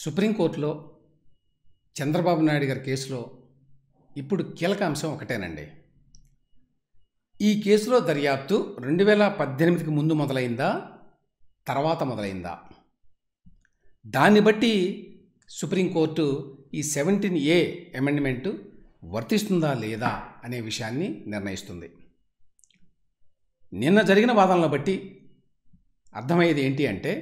సుప్రీంకోర్టులో చంద్రబాబు నాయుడు గారి కేసులో ఇప్పుడు కీలక అంశం ఒకటేనండి ఈ కేసులో దర్యాప్తు రెండు వేల పద్దెనిమిదికి ముందు మొదలైందా తర్వాత మొదలైందా దాన్ని బట్టి సుప్రీంకోర్టు ఈ సెవెంటీన్ ఏ అమెండ్మెంట్ వర్తిస్తుందా లేదా అనే విషయాన్ని నిర్ణయిస్తుంది నిన్న జరిగిన వాదనలు బట్టి అర్థమయ్యేది ఏంటి అంటే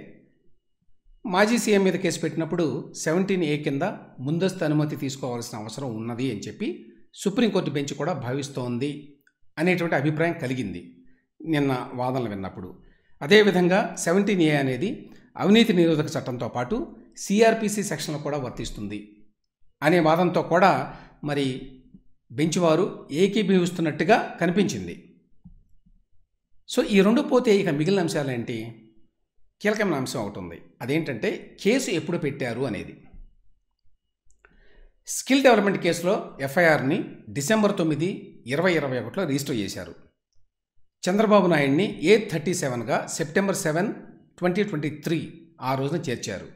మాజీ సీఎం మీద కేసు పెట్టినప్పుడు సెవెంటీన్ ఏ కింద ముందస్తు అనుమతి తీసుకోవాల్సిన అవసరం ఉన్నది అని చెప్పి సుప్రీంకోర్టు బెంచ్ కూడా భావిస్తోంది అనేటువంటి అభిప్రాయం కలిగింది నిన్న వాదనలు విన్నప్పుడు అదేవిధంగా సెవెంటీన్ ఏ అనేది అవినీతి నిరోధక చట్టంతో పాటు సిఆర్పిసి సెక్షన్లు కూడా వర్తిస్తుంది అనే వాదంతో కూడా మరి బెంచ్ వారు ఏకీభవిస్తున్నట్టుగా కనిపించింది సో ఈ రెండు పోతే ఇక మిగిలిన అంశాలేంటి కీలకమైన అంశం ఒకటి ఉంది అదేంటంటే కేసు ఎప్పుడు పెట్టారు అనేది స్కిల్ డెవలప్మెంట్ కేసులో ఎఫ్ఐఆర్ని డిసెంబర్ తొమ్మిది ఇరవై ఇరవై ఒకటిలో రిజిస్టర్ చేశారు చంద్రబాబు నాయుడిని ఏ థర్టీ సెవెన్గా September seven twenty twenty three ఆ రోజున చేర్చారు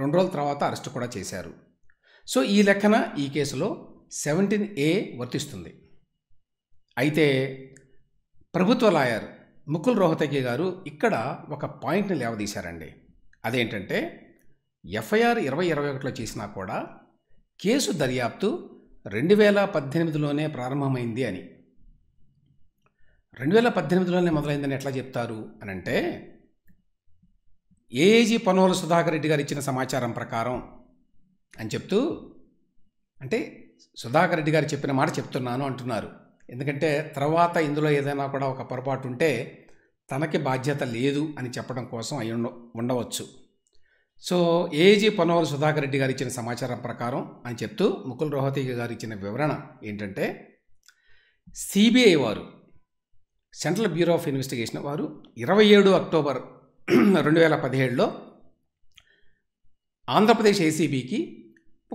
రెండు రోజుల తర్వాత అరెస్ట్ కూడా చేశారు సో ఈ లెక్కన ఈ కేసులో సెవెంటీన్ ఏ వర్తిస్తుంది అయితే ప్రభుత్వ లాయర్ ముకుల్ రోహతగి గారు ఇక్కడ ఒక పాయింట్ని లేవదీశారండి అదేంటంటే ఎఫ్ఐఆర్ ఇరవై ఇరవై ఒకటిలో చేసినా కూడా కేసు దర్యాప్తు రెండు వేల పద్దెనిమిదిలోనే ప్రారంభమైంది అని రెండు వేల పద్దెనిమిదిలోనే మొదలైందని ఎట్లా చెప్తారు అని అంటే ఏఏజీ పనోలు సుధాకర్ రెడ్డి గారు ఇచ్చిన సమాచారం ప్రకారం అని చెప్తూ అంటే సుధాకర్ రెడ్డి గారు చెప్పిన మాట చెప్తున్నాను అంటున్నారు ఎందుకంటే తర్వాత ఇందులో ఏదైనా కూడా ఒక పొరపాటు ఉంటే తనకి బాధ్యత లేదు అని చెప్పడం కోసం అయి ఉండవచ్చు సో ఏజీ పొన్నవరం సుధాకర్ రెడ్డి గారు ఇచ్చిన సమాచారం ప్రకారం అని చెప్తూ ముకుల్ రోహతి గారు ఇచ్చిన వివరణ ఏంటంటే సిబిఐ వారు సెంట్రల్ బ్యూరో ఆఫ్ ఇన్వెస్టిగేషన్ వారు ఇరవై ఏడు అక్టోబర్ రెండు వేల పదిహేడులో ఆంధ్రప్రదేశ్ ఏసీబీకి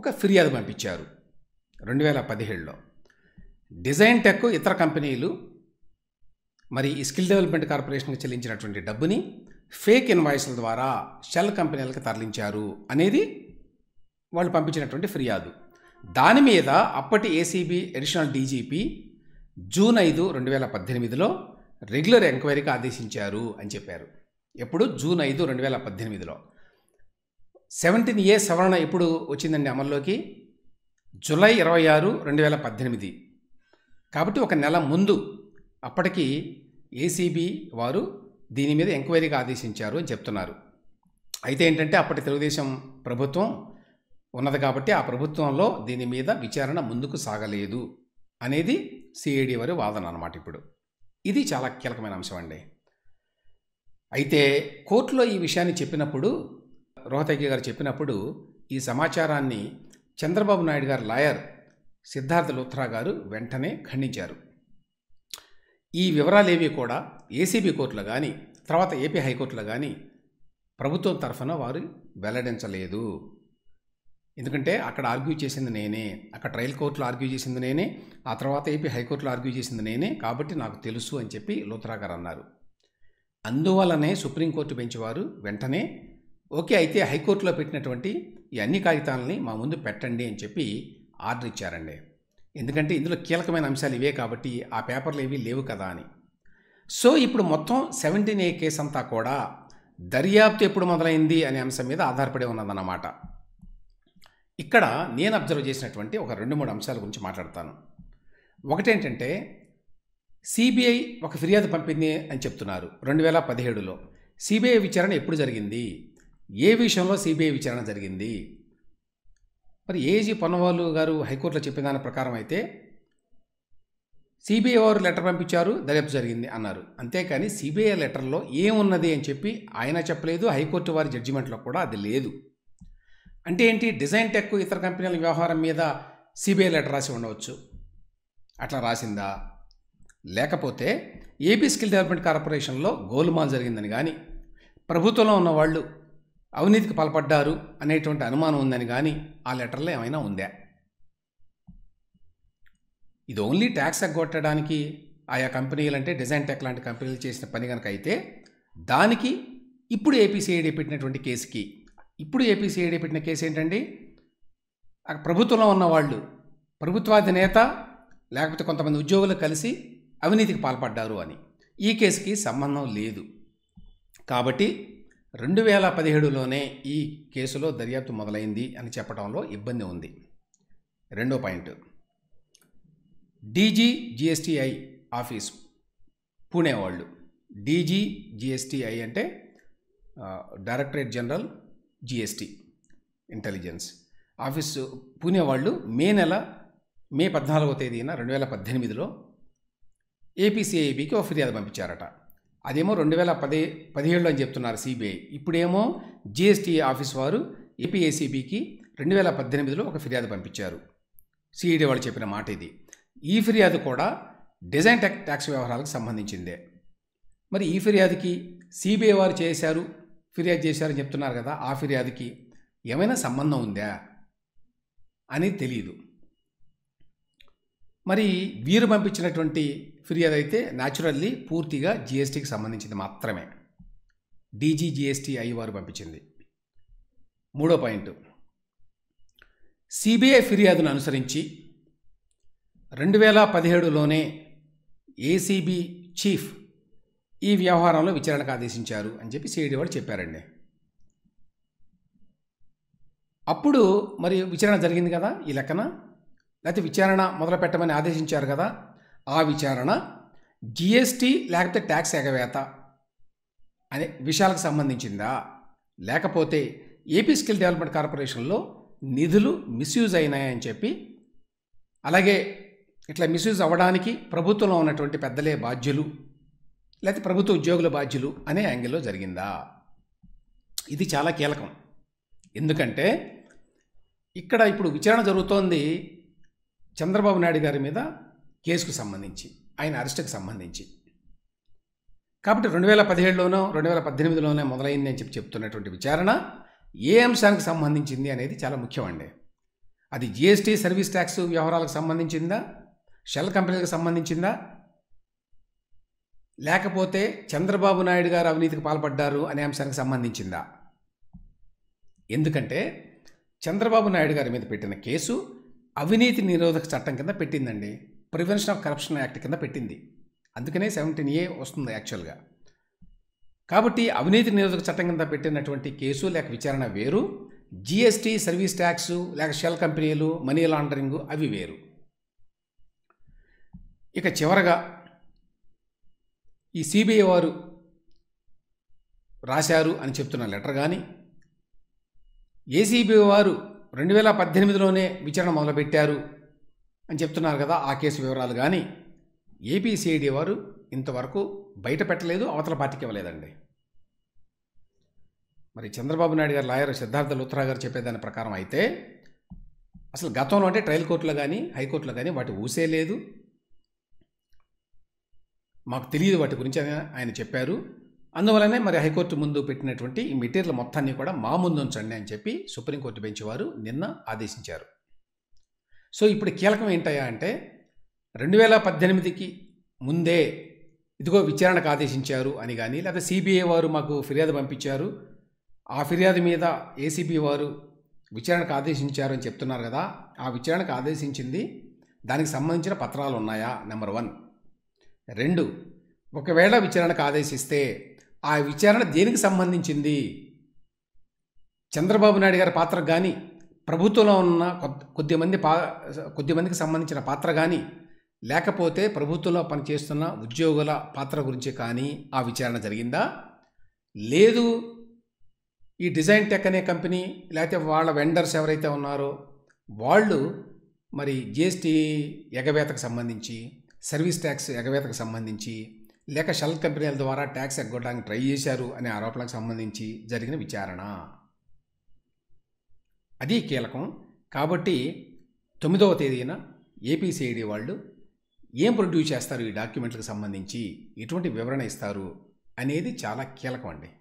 ఒక ఫిర్యాదు పంపించారు రెండు వేల పదిహేడులో డిజైన్ టెక్ ఇతర కంపెనీలు మరి ఈ స్కిల్ డెవలప్మెంట్ కార్పొరేషన్కి చెల్లించినటువంటి డబ్బుని ఫేక్ ఇన్వాయిస్ల ద్వారా షెల్ కంపెనీలకు తరలించారు అనేది వాళ్ళు పంపించినటువంటి ఫిర్యాదు దాని మీద అప్పటి ఏసీబీ అడిషనల్ డీజీపీ జూన్ ఐదు రెండు వేల పద్దెనిమిదిలో రెగ్యులర్ ఎంక్వైరీకి ఆదేశించారు అని చెప్పారు ఎప్పుడు జూన్ ఐదు రెండు వేల పద్దెనిమిదిలో సెవెంటీన్ ఏ సవరణ ఎప్పుడు వచ్చిందండి అమల్లోకి జూలై ఇరవై ఆరు రెండు వేల పద్దెనిమిది కాబట్టి ఒక నెల ముందు అప్పటికి ఏసీబీ వారు దీని మీద ఎంక్వైరీగా ఆదేశించారు అని చెప్తున్నారు అయితే ఏంటంటే అప్పటి తెలుగుదేశం ప్రభుత్వం ఉన్నది కాబట్టి ఆ ప్రభుత్వంలో దీని మీద విచారణ ముందుకు సాగలేదు అనేది సిఐడి వారి వాదన అనమాట ఇప్పుడు ఇది చాలా కీలకమైన అంశం అండి అయితే కోర్టులో ఈ విషయాన్ని చెప్పినప్పుడు రోహతగి గారు చెప్పినప్పుడు ఈ సమాచారాన్ని చంద్రబాబు నాయుడు గారు లాయర్ సిద్ధార్థ లూత్రా గారు వెంటనే ఖండించారు ఈ వివరాలేవి కూడా ఏసీబీ కోర్టులో కానీ తర్వాత ఏపీ హైకోర్టులో కానీ ప్రభుత్వం తరఫున వారు వెల్లడించలేదు ఎందుకంటే అక్కడ ఆర్గ్యూ చేసింది నేనే అక్కడ ట్రయల్ కోర్టులో ఆర్గ్యూ చేసింది నేనే ఆ తర్వాత ఏపీ హైకోర్టులో ఆర్గ్యూ చేసింది నేనే కాబట్టి నాకు తెలుసు అని చెప్పి లూత్రా గారు అన్నారు అందువల్లనే సుప్రీంకోర్టు బెంచ్ వారు వెంటనే ఓకే అయితే హైకోర్టులో పెట్టినటువంటి ఈ అన్ని కాగితాలని మా ముందు పెట్టండి అని చెప్పి ఆర్డర్ ఇచ్చారండి ఎందుకంటే ఇందులో కీలకమైన అంశాలు ఇవే కాబట్టి ఆ పేపర్లు ఏవి లేవు కదా అని సో ఇప్పుడు మొత్తం సెవెంటీన్ ఏ కేసు అంతా కూడా దర్యాప్తు ఎప్పుడు మొదలైంది అనే అంశం మీద ఆధారపడి ఉన్నదన్నమాట ఇక్కడ నేను అబ్జర్వ్ చేసినటువంటి ఒక రెండు మూడు అంశాల గురించి మాట్లాడతాను ఒకటేంటంటే సిబిఐ ఒక ఫిర్యాదు పంపింది అని చెప్తున్నారు రెండు వేల పదిహేడులో సిబిఐ విచారణ ఎప్పుడు జరిగింది ఏ విషయంలో సిబిఐ విచారణ జరిగింది మరి ఏజీ పొన్నవాళ్ళు గారు హైకోర్టులో చెప్పిన దాని ప్రకారం అయితే సిబిఐ వారు లెటర్ పంపించారు దర్యాప్తు జరిగింది అన్నారు అంతేకాని సిబిఐ లెటర్లో ఏమున్నది అని చెప్పి ఆయన చెప్పలేదు హైకోర్టు వారి జడ్జిమెంట్లో కూడా అది లేదు అంటే ఏంటి డిజైన్ టెక్ ఇతర కంపెనీల వ్యవహారం మీద సిబిఐ లెటర్ రాసి ఉండవచ్చు అట్లా రాసిందా లేకపోతే ఏపీ స్కిల్ డెవలప్మెంట్ కార్పొరేషన్లో గోల్మాల్ జరిగిందని కానీ ప్రభుత్వంలో ఉన్నవాళ్ళు అవినీతికి పాల్పడ్డారు అనేటువంటి అనుమానం ఉందని కానీ ఆ లెటర్లో ఏమైనా ఉందా ఇది ఓన్లీ ట్యాక్స్ ఎగ్గొట్టడానికి ఆయా కంపెనీలు అంటే డిజైన్ టెక్ లాంటి కంపెనీలు చేసిన పని కనుక అయితే దానికి ఇప్పుడు ఏపీసీఐడి పెట్టినటువంటి కేసుకి ఇప్పుడు ఏపీసీఐడి పెట్టిన కేసు ఏంటండి ప్రభుత్వంలో ఉన్న వాళ్ళు ప్రభుత్వాధినేత లేకపోతే కొంతమంది ఉద్యోగులు కలిసి అవినీతికి పాల్పడ్డారు అని ఈ కేసుకి సంబంధం లేదు కాబట్టి రెండు వేల పదిహేడులోనే ఈ కేసులో దర్యాప్తు మొదలైంది అని చెప్పడంలో ఇబ్బంది ఉంది రెండో point DG GSTI office Pune వాళ్ళు డీజీ జిఎస్టీఐ అంటే directorate general GST intelligence office Pune వాళ్ళు మే నెల మే పద్నాలుగో తేదీన రెండు వేల పద్దెనిమిదిలో ఏపీసీఐబికి ఒక ఫిర్యాదు పంపించారట అదేమో రెండు వేల పది పదిహేడులో అని చెప్తున్నారు సిబిఐ ఇప్పుడేమో జిఎస్టీ ఆఫీస్ వారు ఏపీఏసీబీకి రెండు వేల పద్దెనిమిదిలో ఒక ఫిర్యాదు పంపించారు సిఈడి వాళ్ళు చెప్పిన మాట ఇది ఈ ఫిర్యాదు కూడా డిజైన్ టెక్ ట్యాక్స్ వ్యవహారాలకు సంబంధించిందే మరి ఈ ఫిర్యాదుకి సిబిఐ వారు చేశారు ఫిర్యాదు చేశారని చెప్తున్నారు కదా ఆ ఫిర్యాదుకి ఏమైనా సంబంధం ఉందా అని తెలియదు మరి వీరు పంపించినటువంటి ఫిర్యాదు అయితే న్యాచురల్లీ పూర్తిగా జిఎస్టీకి సంబంధించింది మాత్రమే డీజీ జిఎస్టీ అయ్యి వారు పంపించింది మూడో పాయింట్ సిబిఐ ఫిర్యాదును అనుసరించి రెండు వేల పదిహేడులోనే ఏసీబీ చీఫ్ ఈ వ్యవహారంలో విచారణకు ఆదేశించారు అని చెప్పి సిఐడి వాళ్ళు చెప్పారండి అప్పుడు మరి విచారణ జరిగింది కదా ఈ లెక్కన లేకపోతే విచారణ మొదలు పెట్టమని ఆదేశించారు కదా ఆ విచారణ జిఎస్టీ లేకపోతే ట్యాక్స్ ఎగవేత అనే విషయాలకు సంబంధించిందా లేకపోతే ఏపీ స్కిల్ డెవలప్మెంట్ కార్పొరేషన్లో నిధులు మిస్యూజ్ అయినాయని చెప్పి అలాగే ఇట్లా మిస్యూజ్ అవ్వడానికి ప్రభుత్వంలో ఉన్నటువంటి పెద్దలే బాధ్యులు లేకపోతే ప్రభుత్వ ఉద్యోగుల బాధ్యులు అనే యాంగిల్లో జరిగిందా ఇది చాలా కీలకం ఎందుకంటే ఇక్కడ ఇప్పుడు విచారణ జరుగుతోంది చంద్రబాబు నాయుడు గారి మీద కేసుకు సంబంధించి ఆయన అరెస్టుకు సంబంధించి కాబట్టి రెండు వేల పదిహేడులోనో రెండు వేల పద్దెనిమిదిలోనే మొదలైంది అని చెప్పి చెప్తున్నటువంటి విచారణ ఏ అంశానికి సంబంధించింది అనేది చాలా ముఖ్యమండి అది జిఎస్టీ సర్వీస్ ట్యాక్స్ వ్యవహారాలకు సంబంధించిందా షెల్ కంపెనీలకు సంబంధించిందా లేకపోతే చంద్రబాబు నాయుడు గారు అవినీతికి పాల్పడ్డారు అనే అంశానికి సంబంధించిందా ఎందుకంటే చంద్రబాబు నాయుడు గారి మీద పెట్టిన కేసు అవినీతి నిరోధక చట్టం కింద పెట్టిందండి ప్రివెన్షన్ ఆఫ్ కరప్షన్ యాక్ట్ కింద పెట్టింది అందుకనే సెవెంటీన్ ఏ వస్తుంది యాక్చువల్గా కాబట్టి అవినీతి నిరోధక చట్టం కింద పెట్టినటువంటి కేసు లేక విచారణ వేరు జిఎస్టీ సర్వీస్ ట్యాక్స్ లేక షెల్ కంపెనీలు మనీ లాండరింగ్ అవి వేరు ఇక చివరగా ఈ సిబిఐ వారు రాశారు అని చెప్తున్న లెటర్ కానీ ఏసీబీ వారు రెండు వేల పద్దెనిమిదిలోనే విచారణ మొదలుపెట్టారు అని చెప్తున్నారు కదా ఆ కేసు వివరాలు కానీ ఏపీసీఐడి వారు ఇంతవరకు బయట పెట్టలేదు అవతల పార్టీకి ఇవ్వలేదండి మరి చంద్రబాబు నాయుడు గారు లాయర్ సిద్ధార్థ లూత్రా గారు చెప్పేదాని ప్రకారం అయితే అసలు గతంలో అంటే ట్రయల్ కోర్టులో కానీ హైకోర్టులో కానీ వాటి ఊసే లేదు మాకు తెలియదు వాటి గురించి ఆయన చెప్పారు అందువలనే మరి హైకోర్టు ముందు పెట్టినటువంటి ఈ మెటీరియల్ మొత్తాన్ని కూడా మా ముందు ఉంచండి అని చెప్పి సుప్రీంకోర్టు బెంచ్ వారు నిన్న ఆదేశించారు సో ఇప్పుడు కీలకం ఏంటయ్యా అంటే రెండు వేల పద్దెనిమిదికి ముందే ఇదిగో విచారణకు ఆదేశించారు అని కానీ లేదా సిబిఐ వారు మాకు ఫిర్యాదు పంపించారు ఆ ఫిర్యాదు మీద ఏసీబీ వారు విచారణకు ఆదేశించారు అని చెప్తున్నారు కదా ఆ విచారణకు ఆదేశించింది దానికి సంబంధించిన పత్రాలు ఉన్నాయా నెంబర్ వన్ రెండు ఒకవేళ విచారణకు ఆదేశిస్తే ఆ విచారణ దేనికి సంబంధించింది చంద్రబాబు నాయుడు గారి పాత్రకు కానీ ప్రభుత్వంలో ఉన్న కొద్దిమంది పా కొద్దిమందికి సంబంధించిన పాత్ర కానీ లేకపోతే ప్రభుత్వంలో పనిచేస్తున్న ఉద్యోగుల పాత్ర గురించి కానీ ఆ విచారణ జరిగిందా లేదు ఈ డిజైన్ టెక్ అనే కంపెనీ లేకపోతే వాళ్ళ వెండర్స్ ఎవరైతే ఉన్నారో వాళ్ళు మరి జిఎస్టీ ఎగవేతకు సంబంధించి సర్వీస్ ట్యాక్స్ ఎగవేతకు సంబంధించి లేక షెల్ కంపెనీల ద్వారా ట్యాక్స్ ఎగ్గొట్టడానికి ట్రై చేశారు అనే ఆరోపణలకు సంబంధించి జరిగిన విచారణ అది కీలకం కాబట్టి తొమ్మిదవ తేదీన ఏపీసీఐడి వాళ్ళు ఏం ప్రొడ్యూస్ చేస్తారు ఈ డాక్యుమెంట్లకు సంబంధించి ఎటువంటి వివరణ ఇస్తారు అనేది చాలా కీలకం అండి